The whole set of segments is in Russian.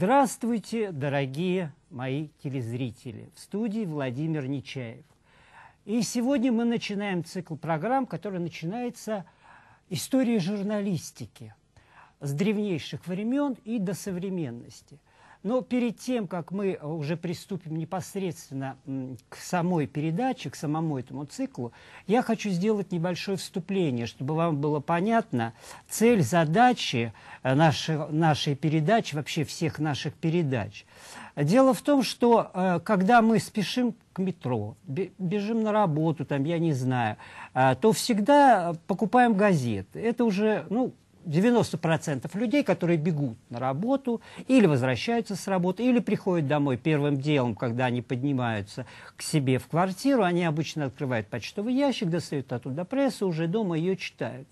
Здравствуйте, дорогие мои телезрители! В студии Владимир Нечаев. И сегодня мы начинаем цикл программ, который начинается «История журналистики» с древнейших времен и до современности. Но перед тем, как мы э, уже приступим непосредственно к самой передаче, к самому этому циклу, я хочу сделать небольшое вступление, чтобы вам было понятно цель, задачи э, нашей, нашей передачи, вообще всех наших передач. Дело в том, что э, когда мы спешим к метро, бежим на работу, там, я не знаю, то всегда покупаем газеты. Это уже, ну, 90% людей, которые бегут на работу или возвращаются с работы, или приходят домой первым делом, когда они поднимаются к себе в квартиру, они обычно открывают почтовый ящик, достают оттуда прессу, уже дома ее читают.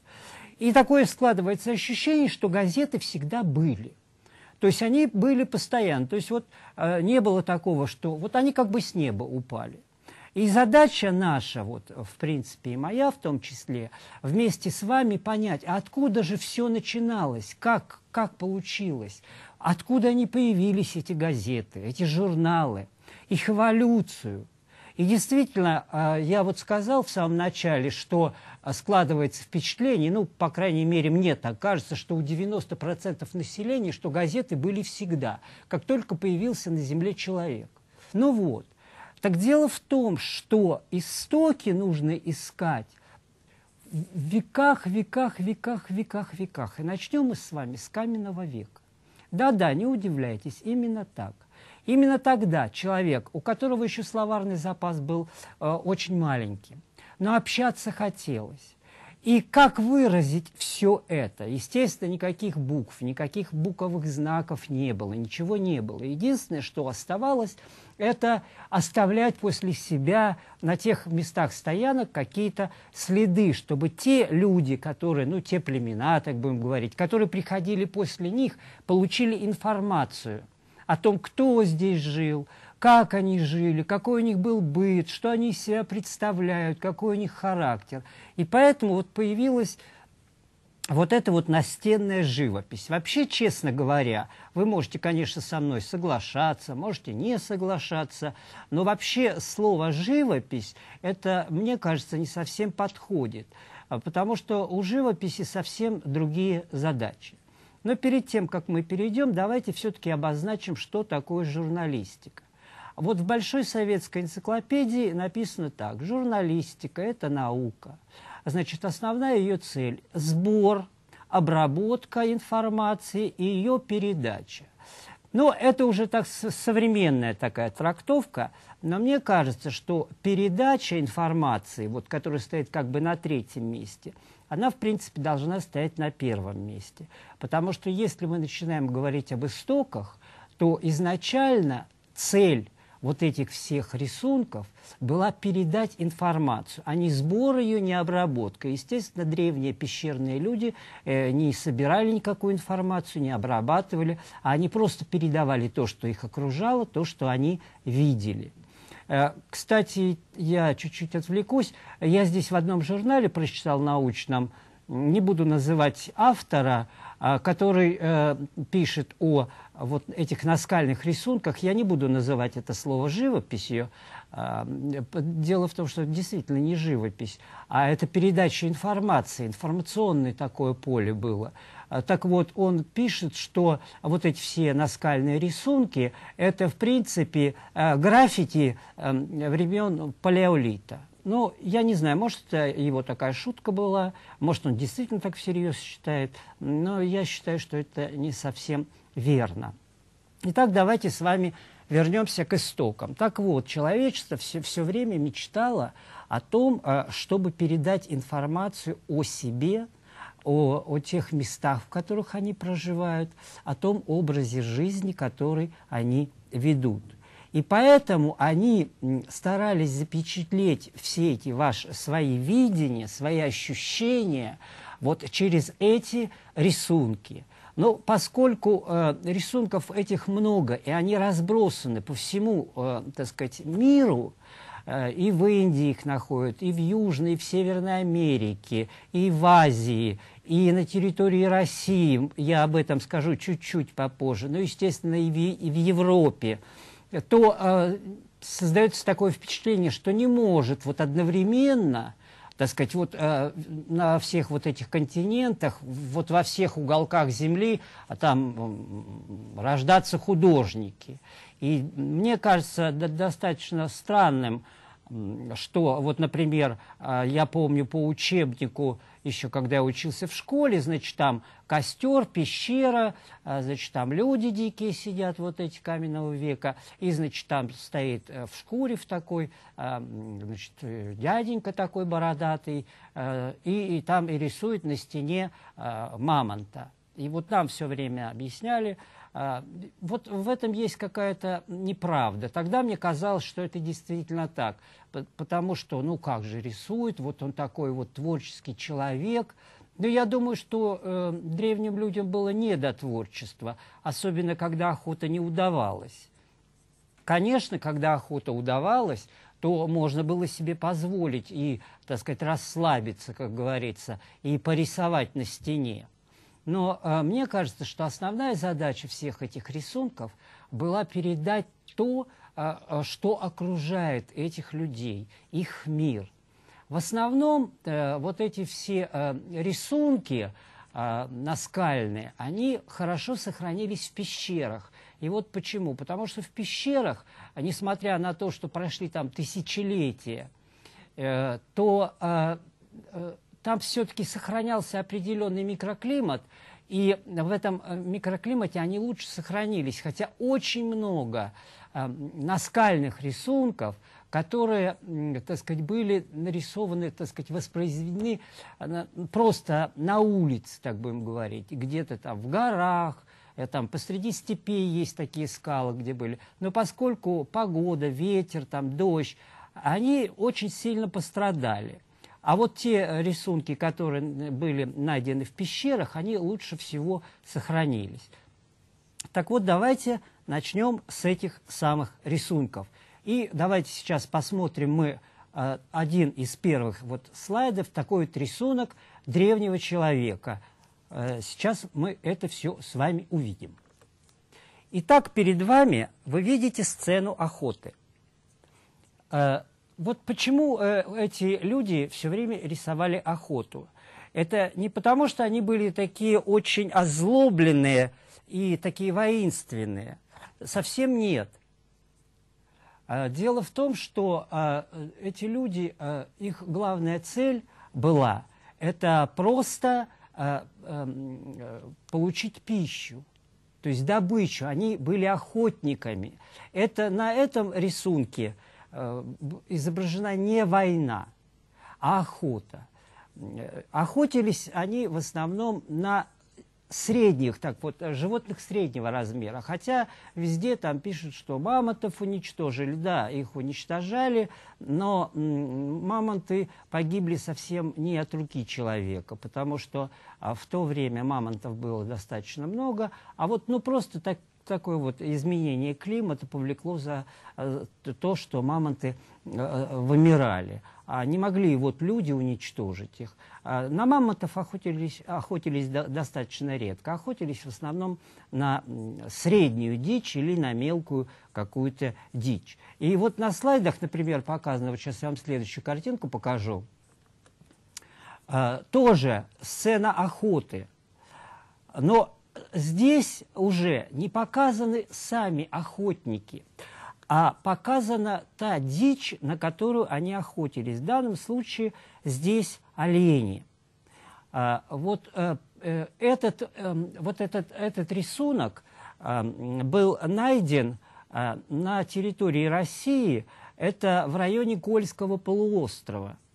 И такое складывается ощущение, что газеты всегда были. То есть они были постоянно. То есть вот э, не было такого, что вот они как бы с неба упали. И задача наша, вот, в принципе, и моя в том числе, вместе с вами понять, откуда же все начиналось, как, как получилось, откуда они появились, эти газеты, эти журналы, их эволюцию. И действительно, а, я вот сказал в самом начале, что а, складывается впечатление, ну, по крайней мере, мне так кажется, что у 90% населения, что газеты были всегда, как только появился на Земле человек. Ну вот. Так дело в том, что истоки нужно искать в веках, веках, веках, веках, веках. И начнем мы с вами с каменного века. Да-да, не удивляйтесь, именно так. Именно тогда человек, у которого еще словарный запас был э, очень маленький, но общаться хотелось, и как выразить все это? Естественно, никаких букв, никаких буковых знаков не было, ничего не было. Единственное, что оставалось, это оставлять после себя на тех местах стоянок какие-то следы, чтобы те люди, которые, ну, те племена, так будем говорить, которые приходили после них, получили информацию о том, кто здесь жил, как они жили, какой у них был быт, что они из себя представляют, какой у них характер. И поэтому вот появилась вот эта вот настенная живопись. Вообще, честно говоря, вы можете, конечно, со мной соглашаться, можете не соглашаться, но вообще слово «живопись» это, мне кажется, не совсем подходит, а, потому что у живописи совсем другие задачи. Но перед тем, как мы перейдем, давайте все-таки обозначим, что такое журналистика. Вот в Большой советской энциклопедии написано так. Журналистика – это наука. Значит, основная ее цель – сбор, обработка информации и ее передача. Но это уже так современная такая трактовка, но мне кажется, что передача информации, вот, которая стоит как бы на третьем месте, она, в принципе, должна стоять на первом месте. Потому что если мы начинаем говорить об истоках, то изначально цель вот этих всех рисунков была передать информацию, а не сбор ее, не обработка. Естественно, древние пещерные люди э, не собирали никакую информацию, не обрабатывали, а они просто передавали то, что их окружало, то, что они видели. Э, кстати, я чуть-чуть отвлекусь. Я здесь в одном журнале прочитал научном, не буду называть автора, а, который э, пишет о вот этих наскальных рисунках, я не буду называть это слово живописью, а, дело в том, что это действительно не живопись, а это передача информации, информационное такое поле было. А, так вот, он пишет, что вот эти все наскальные рисунки – это, в принципе, а, граффити эм, времен палеолита. Ну, я не знаю, может, это его такая шутка была, может, он действительно так всерьез считает, но я считаю, что это не совсем верно. Итак, давайте с вами вернемся к истокам. Так вот, человечество все, все время мечтало о том, э, чтобы передать информацию о себе, о, о тех местах, в которых они проживают, о том образе жизни, который они ведут. И поэтому они старались запечатлеть все эти ваши, свои видения, свои ощущения вот через эти рисунки – но ну, поскольку э, рисунков этих много, и они разбросаны по всему, э, так сказать, миру, э, и в Индии их находят, и в Южной, и в Северной Америке, и в Азии, и на территории России, я об этом скажу чуть-чуть попозже, но, естественно, и в, и в Европе, то э, создается такое впечатление, что не может вот одновременно – так сказать, вот э, на всех вот этих континентах, вот во всех уголках Земли а там э, рождаться художники. И мне кажется да, достаточно странным, что вот, например, э, я помню по учебнику еще когда я учился в школе, значит, там костер, пещера, а, значит, там люди дикие сидят, вот эти каменного века, и, значит, там стоит э, в шкуре в такой, а, значит, э, дяденька такой бородатый, э, и, и там и рисует на стене а, мамонта. И вот нам все время объясняли, а, вот в этом есть какая-то неправда. Тогда мне казалось, что это действительно так. Потому что, ну как же рисует, вот он такой вот творческий человек. Но я думаю, что э, древним людям было не до творчества, особенно когда охота не удавалась. Конечно, когда охота удавалась, то можно было себе позволить и, так сказать, расслабиться, как говорится, и порисовать на стене. Но э, мне кажется, что основная задача всех этих рисунков была передать то, э, что окружает этих людей, их мир. В основном э, вот эти все э, рисунки э, наскальные, они хорошо сохранились в пещерах. И вот почему? Потому что в пещерах, несмотря на то, что прошли там тысячелетия, э, то э, там все-таки сохранялся определенный микроклимат, и в этом э, микроклимате они лучше сохранились, хотя очень много э, наскальных рисунков, которые, так сказать, были нарисованы, так сказать, воспроизведены э, просто на улице, так будем говорить, где-то там в горах, э, там посреди степей есть такие скалы, где были. Но поскольку погода, ветер, там дождь, они очень сильно пострадали. А вот те э, рисунки, которые были найдены в пещерах, они лучше всего сохранились. Так вот, давайте начнем с этих самых рисунков. И давайте сейчас посмотрим мы э, один из первых вот слайдов, такой вот рисунок древнего человека. Э, сейчас мы это все с вами увидим. Итак, перед вами вы видите сцену охоты вот почему э, эти люди все время рисовали охоту? Это не потому, что они были такие очень озлобленные и такие воинственные. Совсем нет. А, дело в том, что а, эти люди, а, их главная цель была – это просто а, эм, получить пищу то есть добычу, они были охотниками. Это на этом рисунке Э, изображена не война, а охота. Э, охотились они в основном на средних, так вот, э, животных среднего размера. Хотя везде там пишут, что мамонтов уничтожили. Да, их уничтожали, но мамонты погибли совсем не от руки человека, потому что а, в то время мамонтов было достаточно много, а вот ну просто так такое вот изменение климата повлекло за э, то, что мамонты э, э, вымирали. А не могли вот люди уничтожить их. А на мамонтов охотились, охотились достаточно редко. Охотились в основном на среднюю дичь или на мелкую какую-то дичь. И вот на слайдах, например, показано, вот сейчас я вам следующую картинку покажу. А, тоже сцена охоты. Но здесь уже не показаны сами охотники, а показана та дичь, на которую они охотились. В данном случае здесь олени. А, вот э, э, этот, эм, вот этот, этот рисунок эм, был найден э, на территории России, это в районе Кольского полуострова –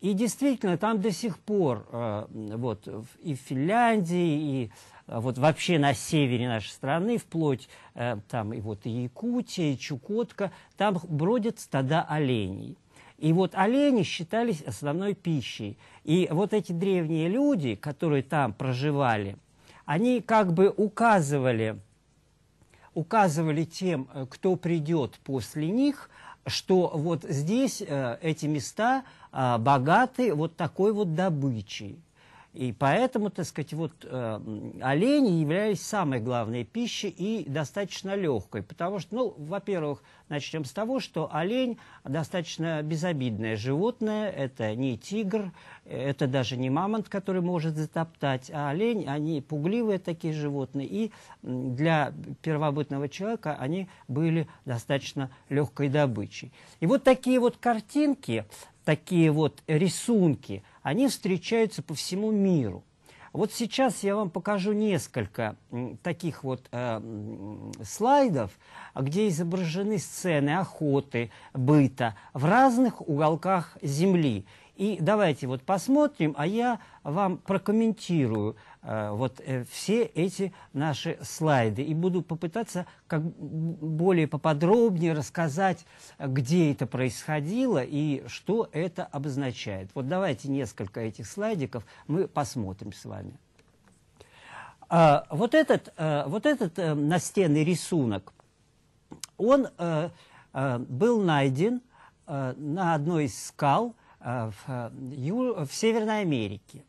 и действительно, там до сих пор э, вот, и в Финляндии, и э, вот вообще на севере нашей страны, вплоть э, там и вот и Якутия, и Чукотка, там бродят стада оленей. И вот олени считались основной пищей. И вот эти древние люди, которые там проживали, они как бы указывали, указывали тем, кто придет после них, что вот здесь э, эти места а, богаты вот такой вот добычей. И поэтому, так сказать, вот э, олени являлись самой главной пищей и достаточно легкой. Потому что, ну, во-первых, начнем с того, что олень достаточно безобидное животное. Это не тигр, это даже не мамонт, который может затоптать, а олень, они пугливые такие животные. И для первобытного человека они были достаточно легкой добычей. И вот такие вот картинки такие вот рисунки, они встречаются по всему миру. Вот сейчас я вам покажу несколько таких вот э, слайдов, где изображены сцены охоты, быта в разных уголках Земли. И давайте вот посмотрим, а я вам прокомментирую Э, вот э, все эти наши слайды. И буду попытаться как более поподробнее рассказать, где это происходило и что это обозначает. Вот давайте несколько этих слайдиков мы посмотрим с вами. А, вот этот, э, вот этот настенный рисунок, он был найден на одной из скал в, в Северной Америке.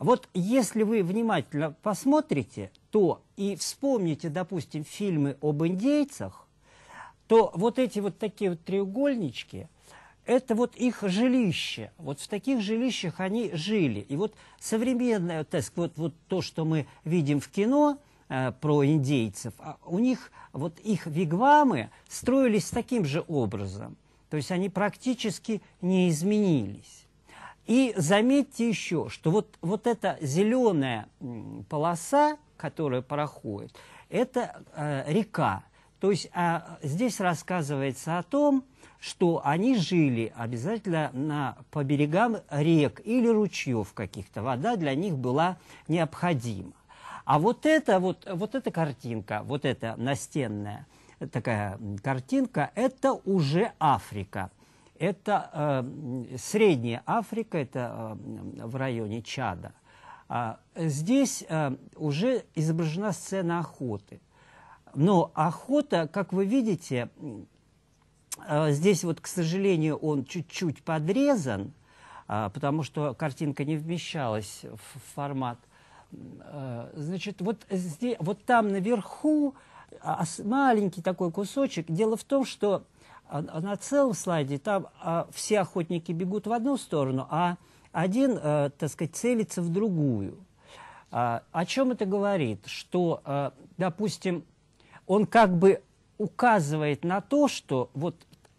А вот если вы внимательно посмотрите, то и вспомните, допустим, фильмы об индейцах, то вот эти вот такие вот треугольнички, это вот их жилище. Вот в таких жилищах они жили. И вот современное, так сказать, вот, вот то, что мы видим в кино э, про индейцев, а у них вот их вигвамы строились таким же образом. То есть они практически не изменились. И заметьте еще, что вот, вот эта зеленая полоса, которая проходит, это э, река. То есть а, здесь рассказывается о том, что они жили обязательно на, по берегам рек или ручьев каких-то. Вода для них была необходима. А вот эта, вот, вот эта картинка, вот эта настенная такая картинка, это уже Африка. Это э, Средняя Африка, это э, в районе Чада. А, здесь э, уже изображена сцена охоты. Но охота, как вы видите, э, здесь вот, к сожалению, он чуть-чуть подрезан, э, потому что картинка не вмещалась в формат. Э, значит, вот, здесь, вот там наверху а, маленький такой кусочек. Дело в том, что а, на целом слайде там а, все охотники бегут в одну сторону, а один, а, так сказать, целится в другую. А, о чем это говорит? Что, а, допустим, он как бы указывает на то, что вот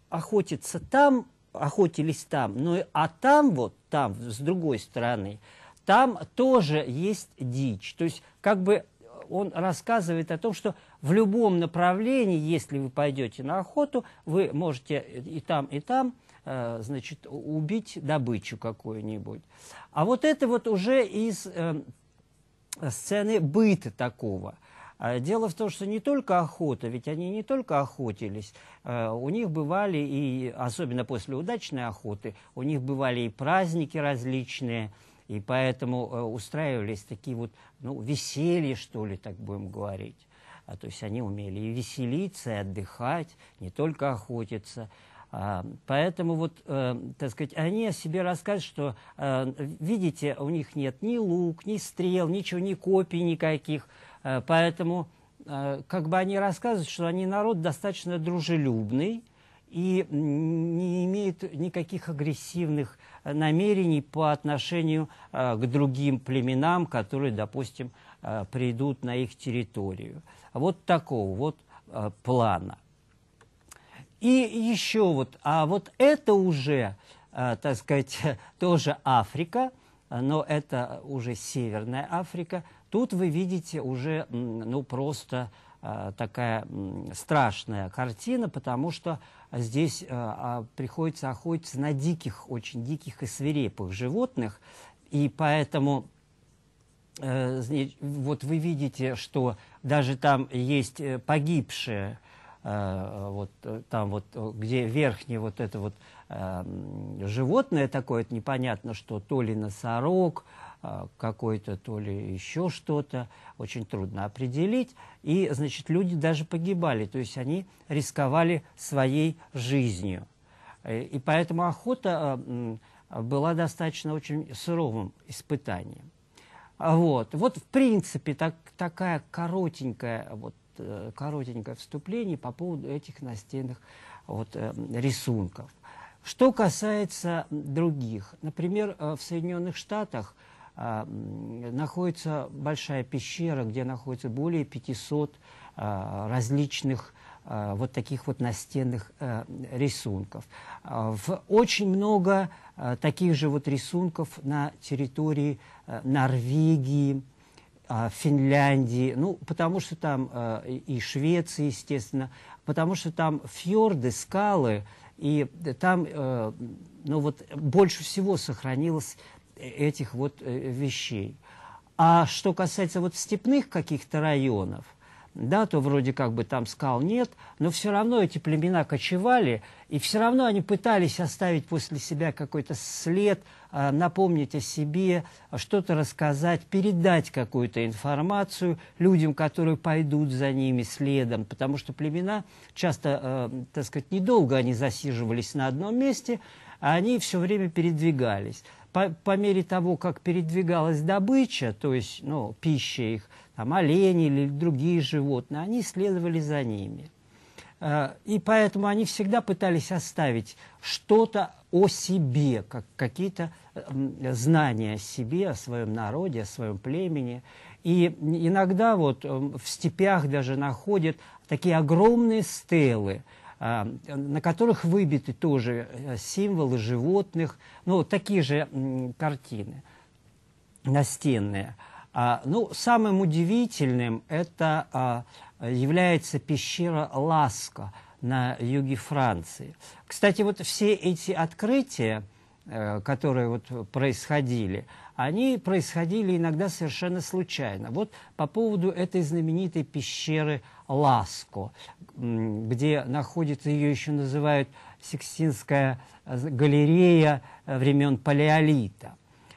охотиться там, охотились там, но ну а там вот, там, с другой стороны, там тоже есть дичь. То есть как бы он рассказывает о том, что в любом направлении, если вы пойдете на охоту, вы можете и там, и там э, значит, убить добычу какую-нибудь. А вот это вот уже из э, сцены быта такого. А дело в том, что не только охота, ведь они не только охотились, э, у них бывали и, особенно после удачной охоты, у них бывали и праздники различные – и поэтому э, устраивались такие вот, ну, веселья, что ли, так будем говорить. А то есть они умели и веселиться, и отдыхать, не только охотиться. А, поэтому вот, э, так сказать, они о себе рассказывают, что, э, видите, у них нет ни лук, ни стрел, ничего, ни копий никаких. Э, поэтому э, как бы они рассказывают, что они народ достаточно дружелюбный, и не имеют никаких агрессивных э, намерений по отношению э, к другим племенам, которые, допустим, э, придут на их территорию. Вот такого вот плана. И еще вот, а вот это уже, так сказать, тоже Африка, но это уже Северная Африка. Тут вы видите уже, ну, просто такая страшная картина, потому что а здесь э, а, приходится охотиться на диких, очень диких и свирепых животных, и поэтому э, вот вы видите, что даже там есть э, погибшие, вот там вот, где верхнее вот это вот животное такое, это непонятно, что то ли носорог, а, какой-то, то ли еще что-то, очень трудно определить. И, значит, люди даже погибали, то есть они рисковали своей жизнью. Э, и поэтому охота а, была достаточно очень суровым испытанием. А вот, вот в принципе, так, такая коротенькая вот, э, коротенькое вступление по поводу этих настенных вот, э, рисунков. Что касается других, например, в Соединенных Штатах – а, находится большая пещера, где находится более 500 а, различных а, вот таких вот настенных э, рисунков. В очень много таких же вот рисунков на территории э, Норвегии, Финляндии, ну, потому что там э, и Швеция, естественно, потому что там фьорды, скалы, и там, ну, вот больше всего сохранилось Э, этих вот э, вещей. А что касается вот степных каких-то районов, да, то вроде как бы там скал нет, но все равно эти племена кочевали, и все равно они пытались оставить после себя какой-то след, э, напомнить о себе, что-то рассказать, передать какую-то информацию людям, которые пойдут за ними следом, потому что племена часто, так сказать, недолго они засиживались на одном месте, а они все время передвигались по, по мере того, как передвигалась добыча, то есть ну, пища их, там, олени или другие животные, они следовали за ними. А, и поэтому они всегда пытались оставить что-то о себе, как какие-то знания о себе, о своем народе, о своем племени. И иногда вот в степях даже находят такие огромные стелы – а, на которых выбиты тоже э, символы животных, ну, такие же картины настенные. А, ну, самым удивительным это а, является пещера Ласка на юге Франции. Кстати, вот все эти открытия, э, которые вот происходили – они происходили иногда совершенно случайно. Вот по поводу этой знаменитой пещеры Ласко, где находится, ее еще называют Сикстинская э, галерея э, времен Палеолита.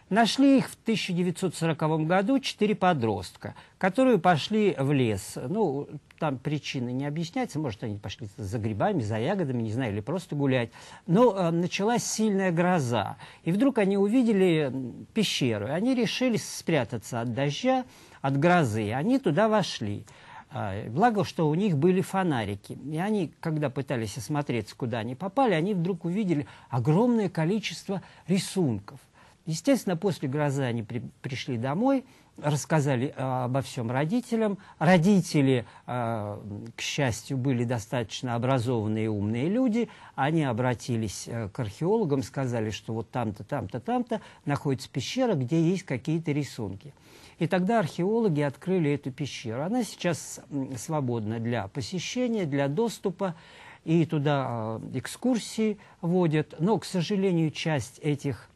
Нашли их в 1940 году четыре подростка, которые пошли в лес. Ну, там причины не объясняются, может, они пошли за грибами, за ягодами, не знаю, или просто гулять. Но э, началась сильная гроза, и вдруг они увидели пещеру, и они решили спрятаться от дождя, от грозы, и они туда вошли. А, благо, что у них были фонарики. И они, когда пытались осмотреться, куда они попали, они вдруг увидели огромное количество рисунков – Естественно, после грозы они при, пришли домой, рассказали э, обо всем родителям. Родители, э, к счастью, были достаточно образованные и умные люди. Они обратились э, к археологам, сказали, что вот там-то, там-то, там-то находится пещера, где есть какие-то рисунки. И тогда археологи открыли эту пещеру. Она сейчас свободна для посещения, для доступа, и туда а, экскурсии водят. Но, к сожалению, часть этих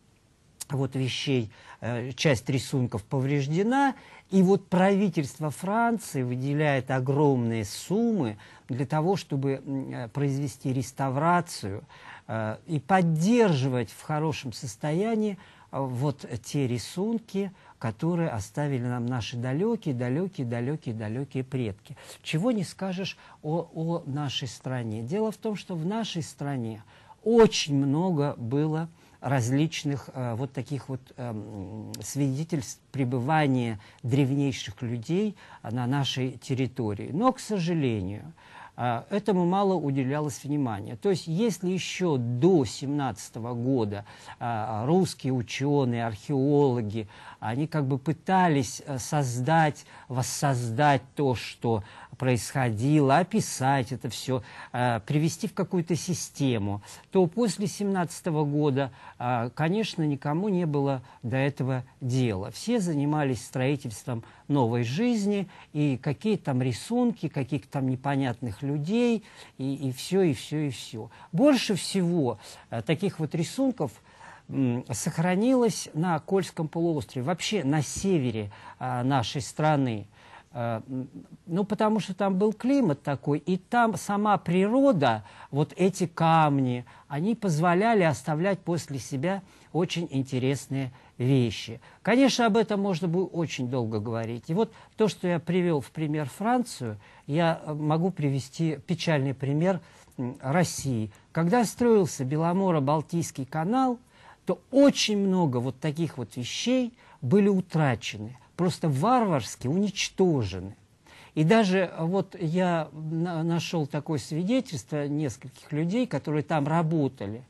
вот вещей, э, часть рисунков повреждена, и вот правительство Франции выделяет огромные суммы для того, чтобы э, произвести реставрацию э, и поддерживать в хорошем состоянии вот те рисунки, которые оставили нам наши далекие, далекие, далекие, далекие предки. Чего не скажешь о, о нашей стране. Дело в том, что в нашей стране очень много было различных э, вот таких вот э, свидетельств пребывания древнейших людей э, на нашей территории. Но, к сожалению, э, этому мало уделялось внимания. То есть, если еще до 17 года э, русские ученые, археологи, они как бы пытались э, создать, воссоздать то, что происходило, описать это все, э, привести в какую-то систему, то после 17 года, э, конечно, никому не было до этого дела. Все занимались строительством новой жизни, и какие там рисунки, каких там непонятных людей, и, и все, и все, и все. Больше всего э, таких вот рисунков – сохранилось на Кольском полуострове, вообще на севере нашей страны. А, ну, потому что там был климат такой, и там сама природа, вот эти камни, они позволяли оставлять после себя очень интересные вещи. Конечно, об этом можно будет очень долго говорить. И вот то, что я привел в пример Францию, я могу привести печальный пример России. Когда строился Беломоро-Балтийский канал, то очень много вот таких вот вещей были утрачены – просто варварски уничтожены. И даже э, вот я нашел такое свидетельство нескольких людей, которые там работали.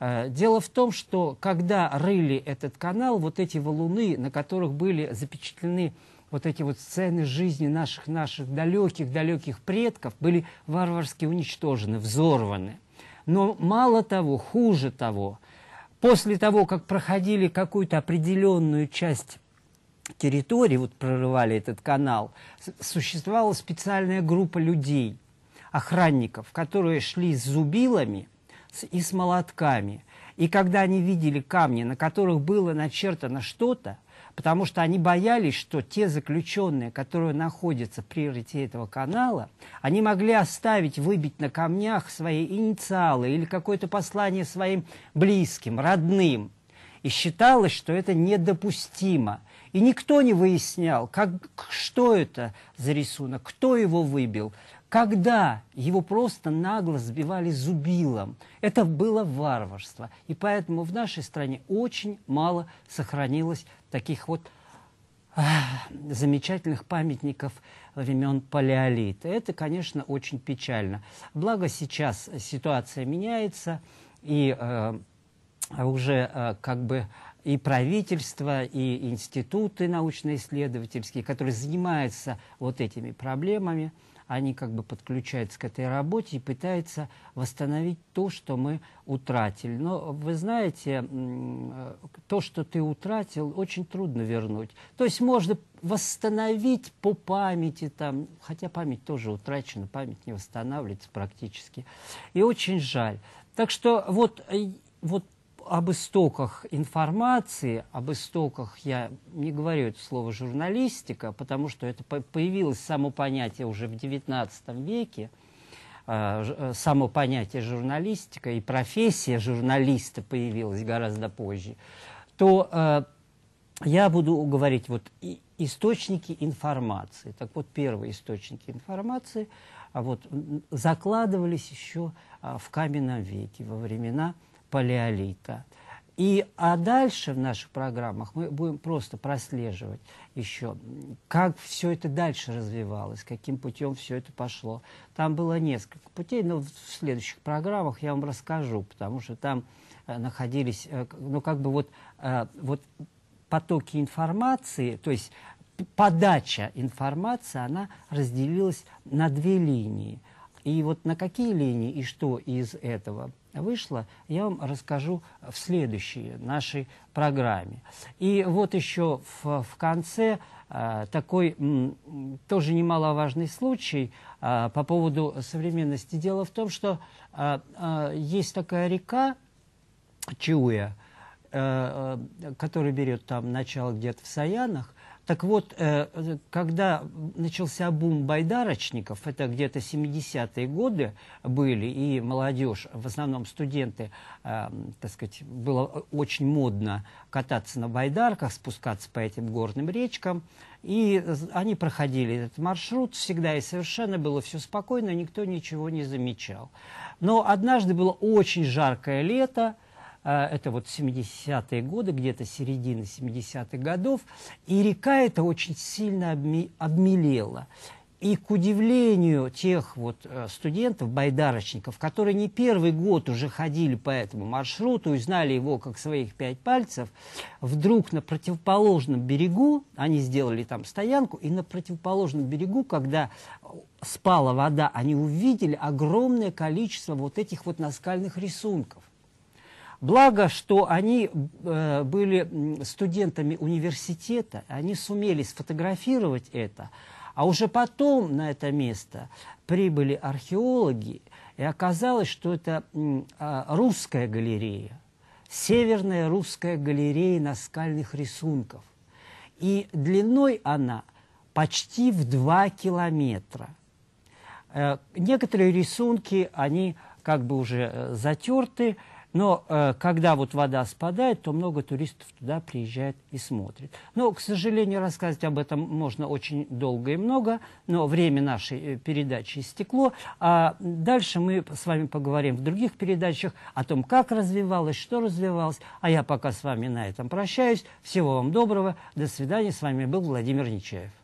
Э, дело в том, что когда рыли этот канал, вот эти валуны, на которых были запечатлены вот эти вот сцены жизни наших, наших далеких-далеких предков, были варварски уничтожены, взорваны. Но мало того, хуже того, после того, как проходили какую-то определенную часть территории, вот прорывали этот канал, существовала специальная группа людей, охранников, которые шли с зубилами и с молотками. И когда они видели камни, на которых было начертано что-то, потому что они боялись, что те заключенные, которые находятся при рыте этого канала, они могли оставить, выбить на камнях свои инициалы или какое-то послание своим близким, родным. И считалось, что это недопустимо. И никто не выяснял, как, что это за рисунок, кто его выбил, когда его просто нагло сбивали зубилом. Это было варварство. И поэтому в нашей стране очень мало сохранилось таких вот а, замечательных памятников времен Палеолита. Это, конечно, очень печально. Благо сейчас ситуация меняется, и э, уже э, как бы и правительства, и институты научно-исследовательские, которые занимаются вот этими проблемами, они как бы подключаются к этой работе и пытаются восстановить то, что мы утратили. Но вы знаете, э, то, что ты утратил, очень трудно вернуть. То есть можно восстановить по памяти, там, хотя память тоже утрачена, память не восстанавливается практически. И очень жаль. Так что вот, э, вот об истоках информации, об истоках я не говорю это слово журналистика, потому что это появилось само понятие уже в XIX веке, а, э, само понятие журналистика и профессия журналиста появилась гораздо позже, то э, я буду говорить вот источники информации. Так вот, первые источники информации а вот, закладывались еще а, в каменном веке, во времена палеолита. И, а дальше в наших программах мы будем просто прослеживать еще, как все это дальше развивалось, каким путем все это пошло. Там было несколько путей, но в следующих программах я вам расскажу, потому что там э, находились, э, ну как бы вот, э, вот потоки информации, то есть подача информации, она разделилась на две линии. И вот на какие линии и что из этого вышла, я вам расскажу в следующей нашей программе. И вот еще в, в конце э, такой м, тоже немаловажный случай э, по поводу современности. Дело в том, что э, э, есть такая река Чуя э, э, которая берет там начало где-то в Саянах, так вот, э, э, когда начался бум байдарочников, это где-то 70-е годы были, и молодежь, в основном студенты, э, так сказать, было очень модно кататься на байдарках, спускаться по этим горным речкам, и они проходили этот маршрут всегда, и совершенно было все спокойно, никто ничего не замечал. Но однажды было очень жаркое лето, а, это вот 70-е годы, где-то середина 70-х годов, и река эта очень сильно обмелела. И к удивлению тех вот э, студентов, байдарочников, которые не первый год уже ходили по этому маршруту и знали его как своих пять пальцев, вдруг на противоположном берегу, они сделали там стоянку, и на противоположном берегу, когда э, спала вода, они увидели огромное количество вот этих вот наскальных рисунков. Благо, что они э, были студентами университета, они сумели сфотографировать это. А уже потом на это место прибыли археологи, и оказалось, что это э, русская галерея, северная русская галерея наскальных рисунков. И длиной она почти в 2 километра. Э, некоторые рисунки, они как бы уже э, затерты, но э, когда вот вода спадает, то много туристов туда приезжает и смотрит. Но, к сожалению, рассказывать об этом можно очень долго и много, но время нашей э, передачи истекло. А дальше мы с вами поговорим в других передачах о том, как развивалось, что развивалось. А я пока с вами на этом прощаюсь. Всего вам доброго. До свидания. С вами был Владимир Нечаев.